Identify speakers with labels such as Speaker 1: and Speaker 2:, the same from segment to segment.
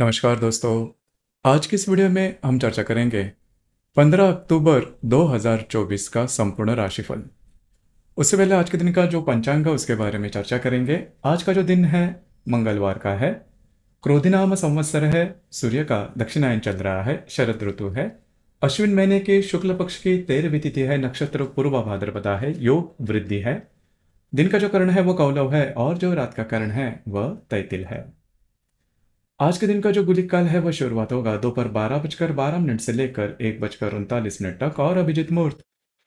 Speaker 1: नमस्कार दोस्तों आज की इस वीडियो में हम चर्चा करेंगे 15 अक्टूबर 2024 का संपूर्ण राशिफल उससे पहले आज के दिन का जो पंचांग है उसके बारे में चर्चा करेंगे आज का जो दिन है मंगलवार का है क्रोधिनाम संवत्सर है सूर्य का दक्षिणायन चल रहा है शरद ऋतु है अश्विन महीने के शुक्ल पक्ष की तेरहवीं तिथि है नक्षत्र पूर्वा भाद्रपदा है योग वृद्धि है दिन का जो करण है वो कौलव है और जो रात का करण है वह तैतिल है आज के दिन का जो गुली काल है वह शुरुआत होगा दोपहर बारह बजकर बारह मिनट से लेकर एक बजकर उनतालीस मिनट तक और अभिजीत मुहूर्त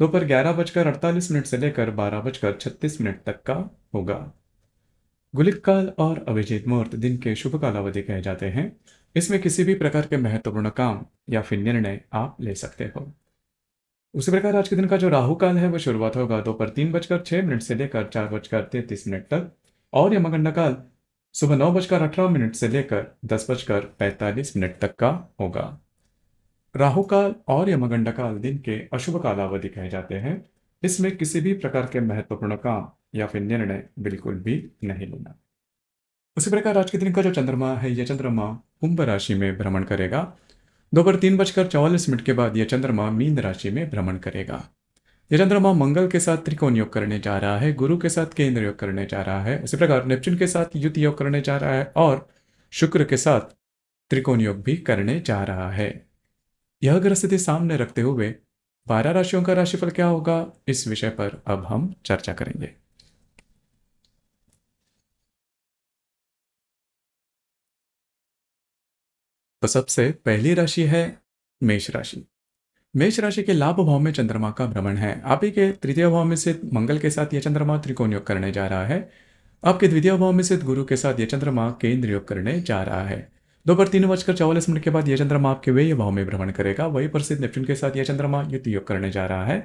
Speaker 1: दोपहर ग्यारह बजकर अड़तालीस मिनट से लेकर बारह बजकर छत्तीस मिनट तक का होगा गुलिक काल और अभिजीत मुहूर्त दिन के शुभ कालावधि कहे जाते हैं इसमें किसी भी प्रकार के महत्वपूर्ण काम या फिर निर्णय आप ले सकते हो उसी प्रकार आज के दिन का जो राहु काल है वह शुरुआत होगा दोपहर तीन बजकर छह मिनट से लेकर चार बजकर तैतीस मिनट तक और यमगंडा काल सुबह नौ बजकर अठारह मिनट से लेकर दस बजकर पैंतालीस मिनट तक का होगा राहु काल और यमगंड काल दिन के अशुभ कालावधि कहे जाते हैं इसमें किसी भी प्रकार के महत्वपूर्ण काम या फिर निर्णय बिल्कुल भी नहीं लेना उसी प्रकार आज के दिन का जो चंद्रमा है यह चंद्रमा कुंभ राशि में भ्रमण करेगा दोपहर तीन बजकर चौवालीस मिनट के बाद यह चंद्रमा मीन राशि में भ्रमण करेगा ये चंद्रमा मंगल के साथ त्रिकोण योग करने जा रहा है गुरु के साथ केंद्र योग करने जा रहा है उसी प्रकार नेपच्यून के साथ युद्ध योग करने जा रहा है और शुक्र के साथ त्रिकोण योग भी करने जा रहा है यह ग्रह स्थिति सामने रखते हुए बारह राशियों का राशिफल क्या होगा इस विषय पर अब हम चर्चा करेंगे तो सबसे पहली राशि है मेष राशि मेष राशि के लाभ भाव में चंद्रमा का भ्रमण है आप ही के तृतीय भाव में स्थित मंगल के साथ यह चंद्रमा त्रिकोण योग करने जा रहा है आपके द्वितीय भाव में स्थित गुरु के साथ यह चंद्रमा केंद्र योग करने जा रहा है दोपहर तीन बजकर चौवालीस मिनट के बाद यह चंद्रमा आपके वे भाव में भ्रमण करेगा वही पर सिद्ध नेपच्यून के साथ यह चंद्रमा युद्ध योग करने जा रहा है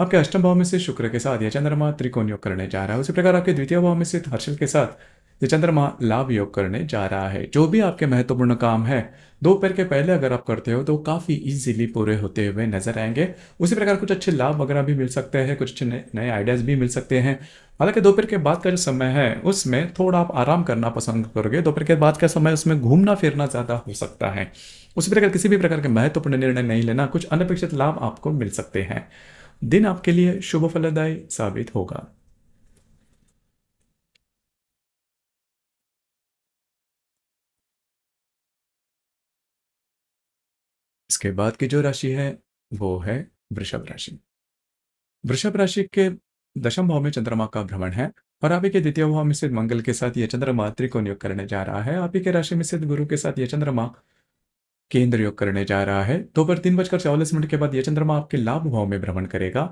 Speaker 1: आपके अष्टम भाव में से शुक्र के साथ यह चंद्रमा त्रिकोण योग करने जा रहा है उसी प्रकार आपके द्वितीय भाव में स्थित हर्षल के साथ यह चंद्रमा लाभ योग करने जा रहा है जो भी आपके महत्वपूर्ण काम है दोपहर के पहले अगर आप करते हो तो काफ़ी इजीली पूरे होते हुए नजर आएंगे उसी प्रकार कुछ अच्छे लाभ वगैरह भी मिल सकते हैं कुछ अच्छे नए आइडियाज़ भी मिल सकते हैं हालांकि दोपहर के बाद का जो समय है उसमें थोड़ा आप आराम करना पसंद करोगे दोपहर के बाद का समय उसमें घूमना फिरना ज़्यादा हो सकता है उसी प्रकार किसी भी प्रकार के महत्वपूर्ण निर्णय नहीं लेना कुछ अनपेक्षित लाभ आपको मिल सकते हैं दिन आपके लिए शुभ फलदायी साबित होगा इसके बाद की जो राशि है वो है वृषभ राशि वृषभ राशि के दशम भाव में चंद्रमा का भ्रमण है और आप के द्वितीय भाव में स्थित मंगल के साथ यह चंद्रमा त्रिकोण योग करने जा रहा है आप ही के राशि में स्थित गुरु के साथ यह चंद्रमा केंद्र योग करने जा रहा है दोपहर तीन बजकर चौवालीस मिनट के बाद यह चंद्रमा आपके लाभ भाव में भ्रमण करेगा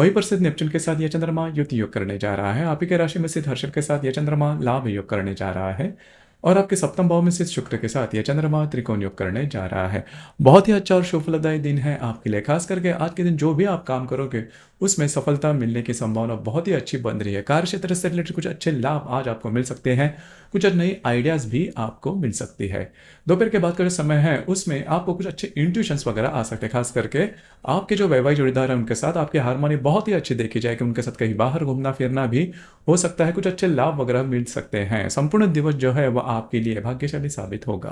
Speaker 1: वही पर स्थित नेपचुन के साथ यह चंद्रमा युति योग करने जा रहा है आप ही के राशि में स्थित हर्षभ के साथ यह चंद्रमा लाभ योग करने जा रहा है और आपके सप्तम भाव में से शुक्र के साथ यह चंद्रमा त्रिकोण योग करने जा रहा है बहुत ही अच्छा और शुभलदायी दिन है आपके लिए खास करके आज के दिन जो भी आप काम करोगे उसमें सफलता मिलने की संभावना बहुत ही अच्छी बन रही है कार्य क्षेत्र से रिलेटेड कुछ अच्छे लाभ आज आपको मिल सकते हैं कुछ नई आइडियाज भी आपको मिल सकती है दोपहर के बाद का जो समय है उसमें आपको कुछ अच्छे इंट्यूशंस वगैरह आ सकते हैं खास करके आपके जो वैवाहिक जोड़ीदार हैं उनके साथ आपकी हारमोनी बहुत ही अच्छी देखी जाए कि उनके साथ कहीं बाहर घूमना फिरना भी हो सकता है कुछ अच्छे लाभ वगैरह मिल सकते हैं संपूर्ण दिवस जो है वह आपके लिए भाग्यशाली साबित होगा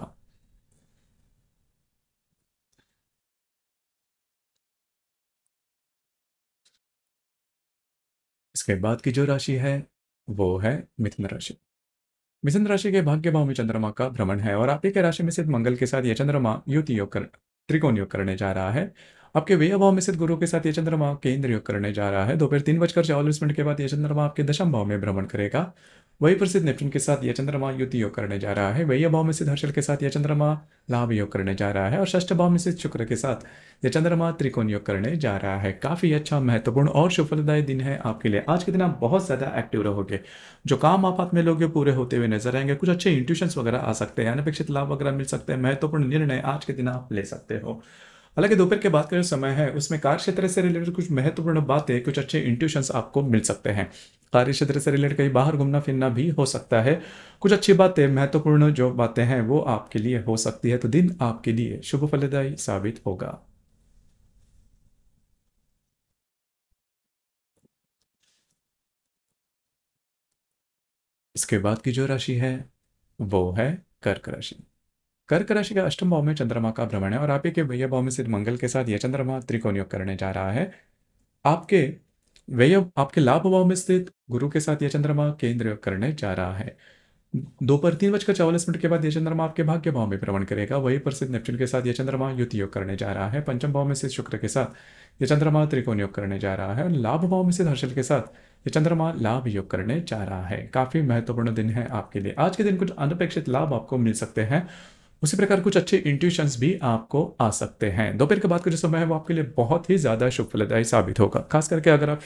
Speaker 1: इसके बाद की जो राशि है वो है मिथुन राशि मिथुन राशि के भाग्य भाव में चंद्रमा का भ्रमण है और आपके राशि में स्थित मंगल के साथ यह चंद्रमा युति योग कर त्रिकोण योग करने जा रहा है आपके व्यय भाव में स्थित गुरु के साथ यह चंद्रमा केंद्र योग करने जा रहा है दोपहर तीन बजकर चौवालीस मिनट के बाद यह चंद्रमा आपके दशम भाव में भ्रमण करेगा वही प्रसिद्ध सिद्ध के साथ यह चंद्रमा युद्ध योग करने जा रहा है वही भाव में सिद्ध हर्षल के साथ यह चंद्रमा लाभ योग करने जा रहा है और षष्ठ भाव में सिद्ध शुक्र के साथ यह चंद्रमा त्रिकोण योग करने जा रहा है काफ़ी अच्छा महत्वपूर्ण और सुफलदायी दिन है आपके लिए आज के दिन आप बहुत ज़्यादा एक्टिव रहोगे जो काम आप हाथ में लोगे पूरे होते हुए नजर आएंगे कुछ अच्छे इंट्यूशन वगैरह आ सकते हैं अनपेक्षित लाभ वगैरह मिल सकते हैं महत्वपूर्ण निर्णय आज के दिन आप ले सकते हो हालांकि दोपहर के बाद का जो समय है उसमें कार्य क्षेत्र से रिलेटेड कुछ महत्वपूर्ण बातें कुछ अच्छे इंट्यूशन आपको मिल सकते हैं कार्य क्षेत्र से रिलेटेड कहीं बाहर घूमना फिरना भी हो सकता है कुछ अच्छी बातें महत्वपूर्ण जो बातें हैं वो आपके लिए हो सकती है तो दिन आपके लिए शुभ फलदायी साबित होगा इसके बाद की जो राशि है वो है कर्क राशि कर्क राशि के अष्टम भाव में चंद्रमा का भ्रमण है और आपके के व्यय भाव में सिद्ध मंगल के साथ यह चंद्रमा त्रिकोण योग करने जा रहा है आपके व्यय आपके लाभ भाव में स्थित गुरु के साथ यह चंद्रमा केंद्र योग करने जा रहा है दोपहर तीन बजकर चौवालीस मिनट के बाद यह चंद्रमा आपके भाग्य भाव में भ्रमण करेगा वही पर सिद्ध नेपच्यून के साथ यह चंद्रमा युति योग करने जा रहा है पंचम भाव में सिद्ध शुक्र के साथ यह चंद्रमा त्रिकोण योग करने जा रहा है और लाभ भाव में सिद्ध हर्षल के साथ यह चंद्रमा लाभ योग करने जा रहा है काफी महत्वपूर्ण दिन है आपके लिए आज के दिन कुछ अनपेक्षित लाभ आपको मिल सकते हैं उसी प्रकार कुछ अच्छे इंट्यूशंस भी आपको आ सकते हैं दोपहर के बाद का जो समय है वो आपके लिए बहुत ही ज़्यादा शुभ फलदायी साबित होगा खास करके अगर आप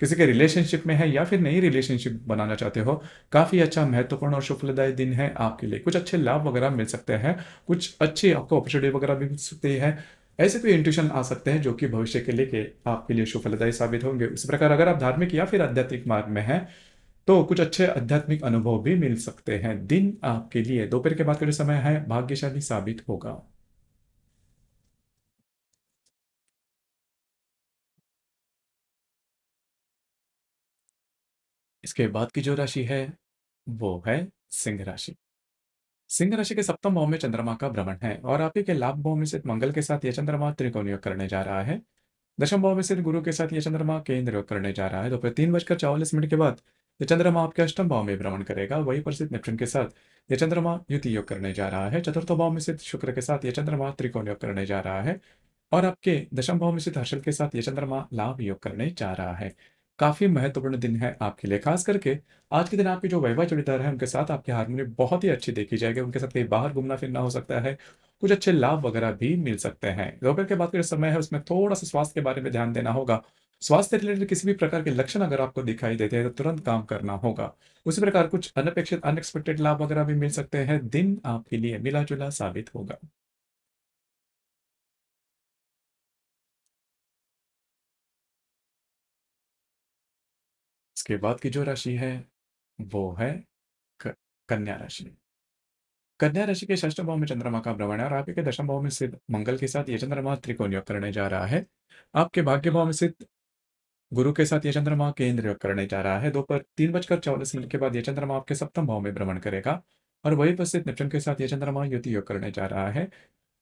Speaker 1: किसी के रिलेशनशिप में है या फिर नई रिलेशनशिप बनाना चाहते हो काफ़ी अच्छा महत्वपूर्ण और शुभलदायी दिन है आपके लिए कुछ अच्छे लाभ वगैरह मिल सकते हैं कुछ अच्छी आपको अपॉर्चुनिटी वगैरह भी मिल सकती है ऐसे कोई इंट्यूशन आ सकते हैं जो कि भविष्य के लिए के आपके लिए शुभलदायी साबित होंगे उसी प्रकार अगर आप धार्मिक या फिर आध्यात्मिक मार्ग में हैं तो कुछ अच्छे आध्यात्मिक अनुभव भी मिल सकते हैं दिन आपके लिए दोपहर के बाद का जो समय है भाग्यशाली साबित होगा इसके बाद की जो राशि है वो है सिंह राशि सिंह राशि के सप्तम भाव में चंद्रमा का भ्रमण है और आप ही के लाभ भाव में स्थित मंगल के साथ यह चंद्रमा त्रिकोण योग करने जा रहा है दशम भाव में स्थित गुरु के साथ यह चंद्रमा केंद्र योग करने जा रहा है दोपहर तीन बजकर चौवालीस मिनट के बाद ये चंद्रमा आपके अष्टम भाव में भ्रमण करेगा वही पर सिद्ध नेपच्यून के साथ ये चंद्रमा युति योग करने जा रहा है चतुर्थ भाव में स्थित शुक्र के साथ ये चंद्रमा त्रिकोण योग करने जा रहा है और आपके दशम भाव में स्थित हर्षल के साथ ये चंद्रमा लाभ योग करने जा रहा है काफी महत्वपूर्ण दिन है आपके लिए खास करके आज के दिन आपके जो वैवाह जोड़ीदार है उनके साथ आपकी हारमोनी बहुत ही अच्छी देखी जाएगी उनके साथ कहीं बाहर घूमना फिरना हो सकता है कुछ अच्छे लाभ वगैरह भी मिल सकते हैं दोपहर के बाद का समय है उसमें थोड़ा सा स्वास्थ्य के बारे में ध्यान देना होगा स्वास्थ्य रिलेटेड किसी भी प्रकार के लक्षण अगर आपको दिखाई देते हैं तो तुरंत काम करना होगा उसी प्रकार कुछ अनपेक्षित अनएक्सपेक्टेड लाभ वगैरह भी मिल सकते हैं दिन आपके लिए मिला जुला साबित होगा इसके बाद की जो राशि है वो है कन्या राशि कन्या राशि के षष्ठ भाव में चंद्रमा का भ्रमण है और आपके दशम भाव में स्थित मंगल के साथ ये चंद्रमा त्रिकोण योग करने जा रहा है आपके भाग्य भाव में स्थित गुरु के साथ यह चंद्रमा केंद्र करने जा रहा है दोपहर तीन बजकर चौबीस मिनट के बाद यह चंद्रमा आपके सप्तम भाव में भ्रमण करेगा और वही उपस्थित निपटन के साथ यह चंद्रमा युति योग करने जा रहा है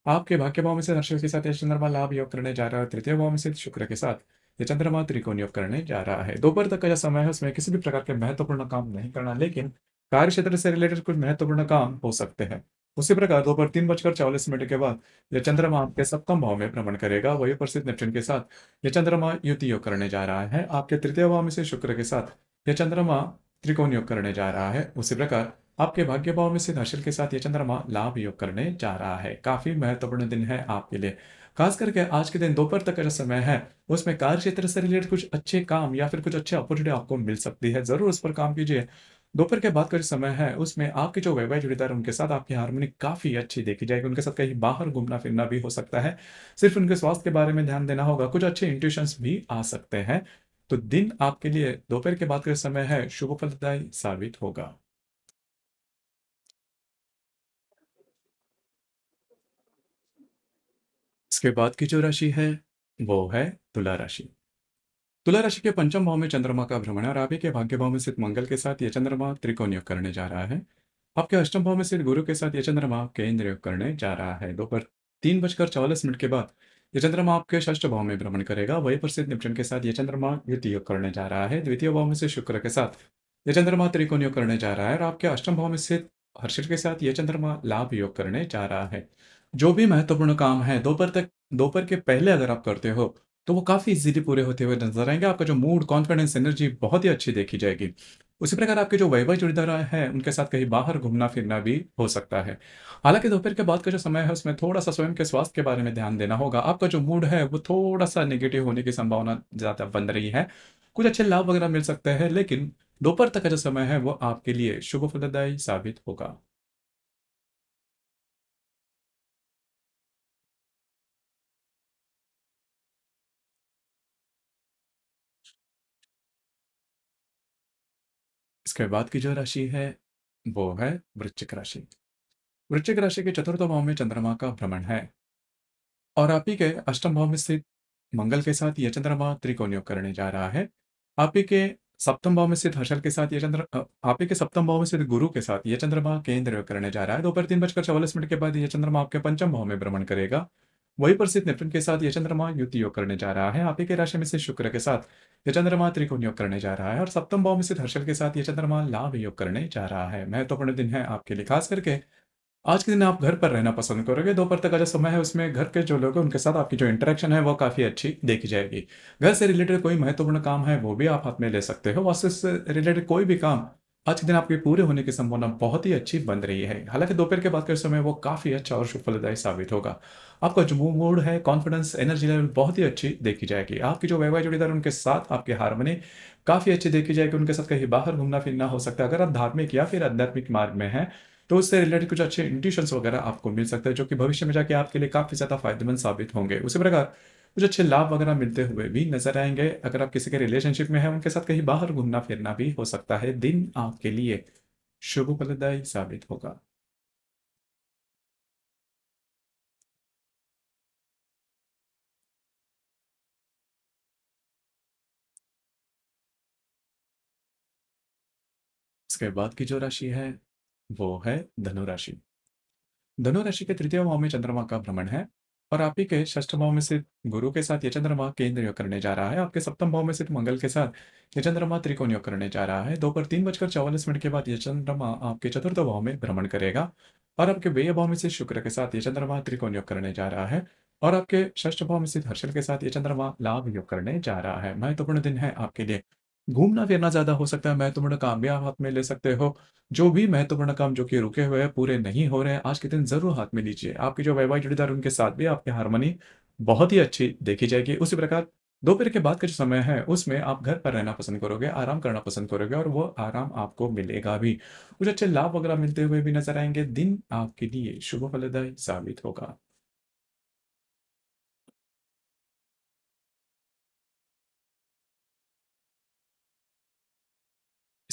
Speaker 1: आपके भाग्य भाव में से नरशिव के साथ यह चंद्रमा लाभ योग करने जा रहा है तृतीय भाव में से शुक्र के साथ यह चंद्रमा त्रिकोण योग करने जा रहा है दोपहर तक का जो समय है उसमें किसी भी प्रकार के महत्वपूर्ण काम नहीं करना लेकिन कार्य क्षेत्र से रिलेटेड कुछ महत्वपूर्ण काम हो सकते हैं उसी प्रकार दोपहर तीन बजकर चालीस मिनट के बाद यह चंद्रमा आपके सप्तम भाव में भ्रमण करेगा वही प्रसिद्ध नेपच्यून के साथ यह चंद्रमा युति योग करने जा रहा है आपके तृतीय भाव में से शुक्र के साथ यह चंद्रमा त्रिकोण योग करने जा रहा है उसी प्रकार आपके भाग्य भाव में से धर्षण के साथ यह चंद्रमा लाभ योग करने जा रहा है काफी महत्वपूर्ण दिन है आपके लिए खास करके आज के दिन दोपहर तक का जो समय है उसमें कार्य क्षेत्र से रिलेटेड कुछ अच्छे काम या फिर कुछ अच्छे अपॉर्चुनिटी आपको मिल सकती है जरूर उस पर काम कीजिए दोपहर के बाद का जो समय है उसमें आपके जो वैवाहिक जुड़ेदार उनके साथ आपकी हारमोनी काफ़ी अच्छी देखी जाएगी उनके साथ कहीं बाहर घूमना फिरना भी हो सकता है सिर्फ उनके स्वास्थ्य के बारे में ध्यान देना होगा कुछ अच्छे इंट्यूशंस भी आ सकते हैं तो दिन आपके लिए दोपहर के बाद का समय है शुभ फलदायी साबित होगा इसके बाद की जो राशि है वो है तुला राशि तुला राशि के पंचम भाव में चंद्रमा का भ्रमण है और आप के भाग्य भाव में स्थित मंगल के साथ ये चंद्रमा त्रिकोण योग करने जा रहा है आपके अष्टम भाव में स्थित गुरु के साथ ये चंद्रमा आपके इंद्र योग करने जा रहा है दोपहर तीन बजकर चौवालीस मिनट के बाद ये चंद्रमा आपके षष्ठ भाव में भ्रमण करेगा वही पर स्थित निपटन के साथ ये चंद्रमा द्वितीय योग करने जा रहा है द्वितीय भाव में से शुक्र के साथ ये चंद्रमा त्रिकोण योग करने जा रहा है और आपके अष्टम भाव में स्थित हर्षिल के साथ ये चंद्रमा लाभ योग करने जा रहा है जो भी महत्वपूर्ण काम है दोपहर तक दोपहर के पहले अगर आप करते हो तो वो काफ़ी इजीली पूरे होते हुए नजर आएंगे आपका जो मूड कॉन्फिडेंस एनर्जी बहुत ही अच्छी देखी जाएगी उसी प्रकार आपके जो वैवाह जुड़ीदार है उनके साथ कहीं बाहर घूमना फिरना भी हो सकता है हालांकि दोपहर के बाद का जो समय है उसमें थोड़ा सा स्वयं के स्वास्थ्य के बारे में ध्यान देना होगा आपका जो मूड है वो थोड़ा सा नेगेटिव होने की संभावना ज़्यादा बन रही है कुछ अच्छे लाभ वगैरह मिल सकते हैं लेकिन दोपहर तक का जो समय है वो आपके लिए शुभ फलदायी साबित होगा इसके बाद की जो राशि है वो है वृश्चिक राशि वृश्चिक राशि के चतुर्थ भाव में चंद्रमा का भ्रमण है और आप ही के अष्टम भाव में स्थित मंगल के साथ यह चंद्रमा त्रिकोण योग करने जा रहा है आप ही के सप्तम भाव में स्थित हर्षल के साथ यह चंद्र आप ही के सप्तम भाव में स्थित गुरु के साथ यह चंद्रमा केंद्र योग करने जा रहा है दोपहर तीन बजकर चौवालीस मिनट के बाद यह चंद्रमा आपके पंचम भाव में भ्रमण करेगा वही पर स्थित के साथ ये चंद्रमा युद्ध योग करने जा रहा है आप के राशि में से शुक्र के साथ ये चंद्रमा त्रिकोण योग करने जा रहा है और सप्तम भाव में स्थित हर्षल के साथ यह चंद्रमा लाभ योग करने जा रहा है महत्वपूर्ण दिन है आपके लिए खास करके आज के दिन आप घर पर रहना पसंद करोगे दोपहर तक का जो समय है उसमें घर के जो लोग हैं उनके साथ आपकी जो इंटरेक्शन है वो काफ़ी अच्छी देखी जाएगी घर से रिलेटेड कोई महत्वपूर्ण काम है वो भी आप हाथ में ले सकते हो वास्तु से रिलेटेड कोई भी काम आज के दिन आपके पूरे होने की संभावना बहुत ही अच्छी बन रही है हालांकि दोपहर के बाद के समय वो काफ़ी अच्छा और सुफलदायी साबित होगा आपका जो मूड है कॉन्फिडेंस एनर्जी लेवल बहुत ही अच्छी देखी जाएगी आपकी जो वैवाहिक जोड़ीदार उनके साथ आपके हारमोनी काफ़ी अच्छी देखी जाएगी उनके साथ कहीं बाहर घूमना फिरना हो सकता है अगर आप धार्मिक या फिर आध्यात्मिक मार्ग में है तो उससे रिलेटेड कुछ अच्छे इंट्यूशंस वगैरह आपको मिल सकते हैं जो कि भविष्य में जाके आपके लिए काफ़ी ज़्यादा फायदेमंद साबित होंगे उसी प्रकार कुछ अच्छे लाभ वगैरह मिलते हुए भी नजर आएंगे अगर आप किसी के रिलेशनशिप में हैं उनके साथ कहीं बाहर घूमना फिरना भी हो सकता है दिन आपके लिए शुभ फलदायी साबित होगा इसके बाद की जो राशि है वो है धनु राशि धनु राशि के तृतीय भाव में चंद्रमा का भ्रमण है और आप ही के ष्ठ भाव में स्थित गुरु के साथ ये चंद्रमा केंद्र योग करने जा रहा है आपके सप्तम भाव में स्थित मंगल के साथ ये चंद्रमा त्रिकोण योग करने जा रहा है दोपहर तीन बजकर चौवालीस मिनट के बाद ये चंद्रमा आपके चतुर्थ भाव में भ्रमण करेगा और आपके व्यय भाव में स्थित शुक्र के साथ ये चंद्रमा त्रिकोण योग करने जा रहा है और आपके षष्ठ भाव में स्थित हर्षल के साथ ये चंद्रमा लाभ योग करने जा रहा है महत्वपूर्ण दिन है आपके लिए घूमना फिरना ज्यादा हो सकता है महत्वपूर्ण काम भी आप हाथ में ले सकते हो जो भी महत्वपूर्ण काम जो कि रुके हुए हैं पूरे नहीं हो रहे हैं आज के दिन जरूर हाथ में लीजिए आपकी जो वैवाहिक जुड़ीदार उनके साथ भी आपकी हारमोनी बहुत ही अच्छी देखी जाएगी उसी प्रकार दोपहर के बाद का जो समय है उसमें आप घर पर रहना पसंद करोगे आराम करना पसंद करोगे और वो आराम आपको मिलेगा भी कुछ अच्छे लाभ वगैरह मिलते हुए भी नजर आएंगे दिन आपके लिए शुभ फलदायी साबित होगा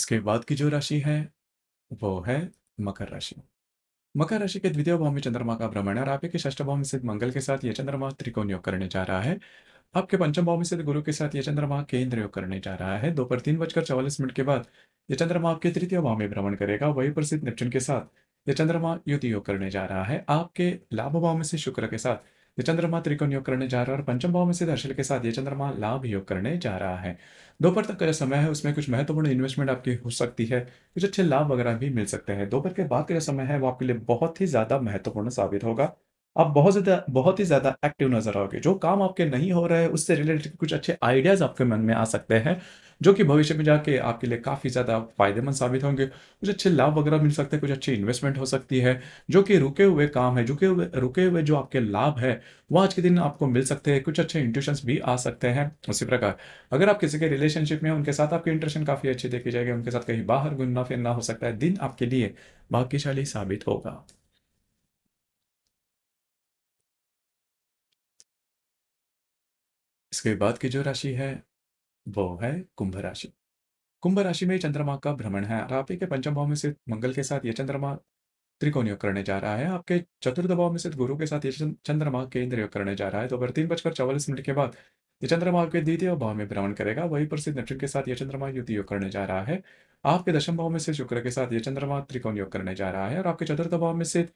Speaker 1: इसके बाद की जो राशि है वो है मकर राशि मकर राशि के द्वितीय भाव में चंद्रमा का भ्रमण है और आपके ष्ठ भाव में स्थित मंगल के साथ यह चंद्रमा त्रिकोण योग करने जा रहा है आपके पंचम भाव में स्थित गुरु के साथ यह चंद्रमा केंद्र योग करने जा रहा है दोपहर तीन बजकर चौवालीस मिनट के बाद यह चंद्रमा आपके तृतीय भाव में भ्रमण करेगा वही पर स्थित के साथ यह चंद्रमा युति योग करने जा रहा है आपके लाभ भाव में से शुक्र के साथ ये चंद्रमा त्रिकोण योग करने जा रहा है और पंचम भाव में से के साथ ये चंद्रमा लाभ योग करने जा रहा है दोपहर तक का जो समय है उसमें कुछ महत्वपूर्ण इन्वेस्टमेंट आपकी हो सकती है कुछ अच्छे लाभ वगैरह भी मिल सकते हैं दोपहर के बाद का जो समय है वो आपके लिए बहुत ही ज़्यादा महत्वपूर्ण साबित होगा आप बहुत ज़्यादा बहुत ही ज़्यादा एक्टिव नज़र आओगे जो काम आपके नहीं हो रहे हैं उससे रिलेटेड कुछ अच्छे आइडियाज़ आपके मन में आ सकते हैं जो कि भविष्य में जाके आपके लिए काफ़ी ज़्यादा फायदेमंद साबित होंगे कुछ अच्छे लाभ वगैरह मिल सकते हैं कुछ अच्छी इन्वेस्टमेंट हो सकती है जो कि रुके हुए काम है रुके हुए रुके हुए जो आपके लाभ है वो आज के दिन आपको मिल सकते हैं कुछ अच्छे इंट्यूशंस भी आ सकते हैं उसी प्रकार अगर आप किसी के रिलेशनशिप में उनके साथ आपके इंट्रेशन काफ़ी अच्छी देखी जाएगी उनके साथ कहीं बाहर घूमना फिरना हो सकता है दिन आपके लिए भाग्यशाली साबित होगा इसके बाद की जो राशि है वो है कुंभ राशि कुंभ राशि में चंद्रमा का भ्रमण है और के पंचम भाव में से मंगल के साथ यह चंद्रमा त्रिकोण योग करने जा रहा है आपके चतुर्थ भाव में से गुरु के साथ यह चंद्रमा केंद्र योग करने जा रहा है तो अगर तीन बजकर चौवालीस मिनट के बाद ये चंद्रमा आपके द्वितीय भाव में भ्रमण करेगा वही पर सिद्ध नेपच्यून के साथ यह चंद्रमा युद्ध योग करने जा रहा है आपके दशम भाव में से शुक्र के साथ यह चंद्रमा त्रिकोण योग करने जा रहा है और आपके चतुर्थ भाव में से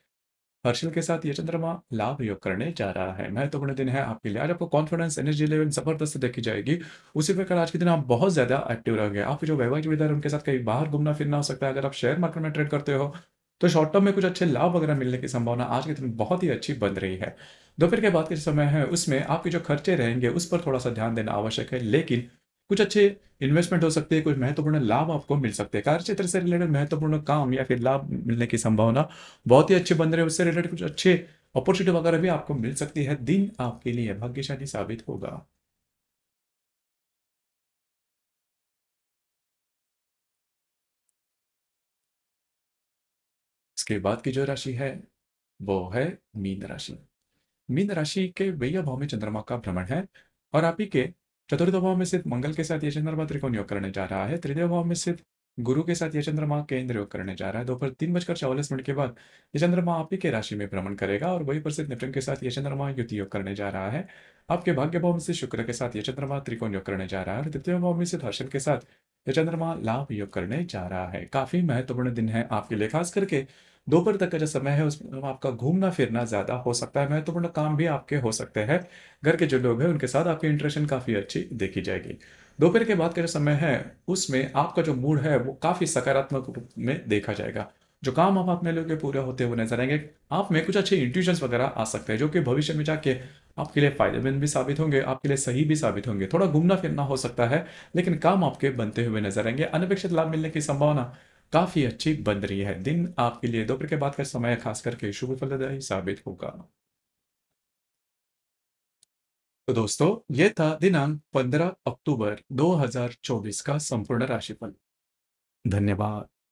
Speaker 1: हर्षिल के साथ ये चंद्रमा लाभ योग करने जा रहा है महत्वपूर्ण दिन है आपके लिए आज आपको कॉन्फिडेंस एनर्जी लेवल जबरदस्त देखी जाएगी उसी प्रकार आज के दिन आप बहुत ज्यादा एक्टिव रहेंगे आप जो वैवाहिक जुड़ीदार उनके साथ कहीं बाहर घूमना फिरना हो सकता है अगर आप शेयर मार्केट में ट्रेड करते हो तो शॉर्ट टर्म में कुछ अच्छे लाभ वगैरह मिलने की संभावना आज के दिन बहुत ही अच्छी बन रही है दोपहर के बाद के समय है उसमें आपके जो खर्चे रहेंगे उस पर थोड़ा सा ध्यान देना आवश्यक है लेकिन कुछ अच्छे इन्वेस्टमेंट हो सकते हैं कुछ महत्वपूर्ण लाभ आपको मिल सकते हैं कार्य क्षेत्र से रिलेटेड महत्वपूर्ण काम या फिर लाभ मिलने की संभावना बहुत ही अच्छे बन रहे हैं उससे रिलेटेड कुछ अच्छे अपॉर्चुनिटी वगैरह भी आपको मिल सकती है दिन आपके लिए भाग्यशाली साबित होगा इसके बाद की जो राशि है वो है मीन राशि मीन राशि के भैया भाव में चंद्रमा का भ्रमण है और आप ही के चतुर्थ भाव में स्थित मंगल के साथ ये चंद्रमा त्रिकोण योग करने जा रहा है तृतीय भाव में स्थित गुरु के साथ यह चंद्रमा केंद्र योग करने जा रहा है दोपहर तीन बजकर चौवालीस मिनट के बाद यह चंद्रमा आप ही के राशि में भ्रमण करेगा और वही पर स्थित नेपट्यून के साथ यह चंद्रमा युति योग करने जा रहा है आपके भाग्य भाव में से शुक्र के साथ यह चंद्रमा त्रिकोण योग करने जा रहा है और तृतीय भाव में से हर्षण के साथ यह चंद्रमा लाभ योग करने जा रहा है काफी महत्वपूर्ण दिन है आपके लिए खास करके दोपहर तक का जो समय है उसमें आपका घूमना फिरना ज़्यादा हो सकता है महत्वपूर्ण काम भी आपके हो सकते हैं घर के जो लोग हैं उनके साथ आपकी इंटरेक्शन काफ़ी अच्छी देखी जाएगी दोपहर के बाद का जो समय है उसमें आपका जो मूड है वो काफ़ी सकारात्मक रूप में देखा जाएगा जो काम आप अपने लोग पूरे होते हुए नजर आएंगे आप में कुछ अच्छे इंट्यूशन वगैरह आ सकते हैं जो कि भविष्य में जाके आपके लिए फायदेमंद भी साबित होंगे आपके लिए सही भी साबित होंगे थोड़ा घूमना फिरना हो सकता है लेकिन काम आपके बनते हुए नजर आएंगे अनपेक्षित लाभ मिलने की संभावना काफ़ी अच्छी बन रही है दिन आपके लिए दोपहर के बाद का समय खास करके शुभ फलदायी साबित होगा तो दोस्तों ये था दिनांक 15 अक्टूबर 2024 का संपूर्ण राशिफल धन्यवाद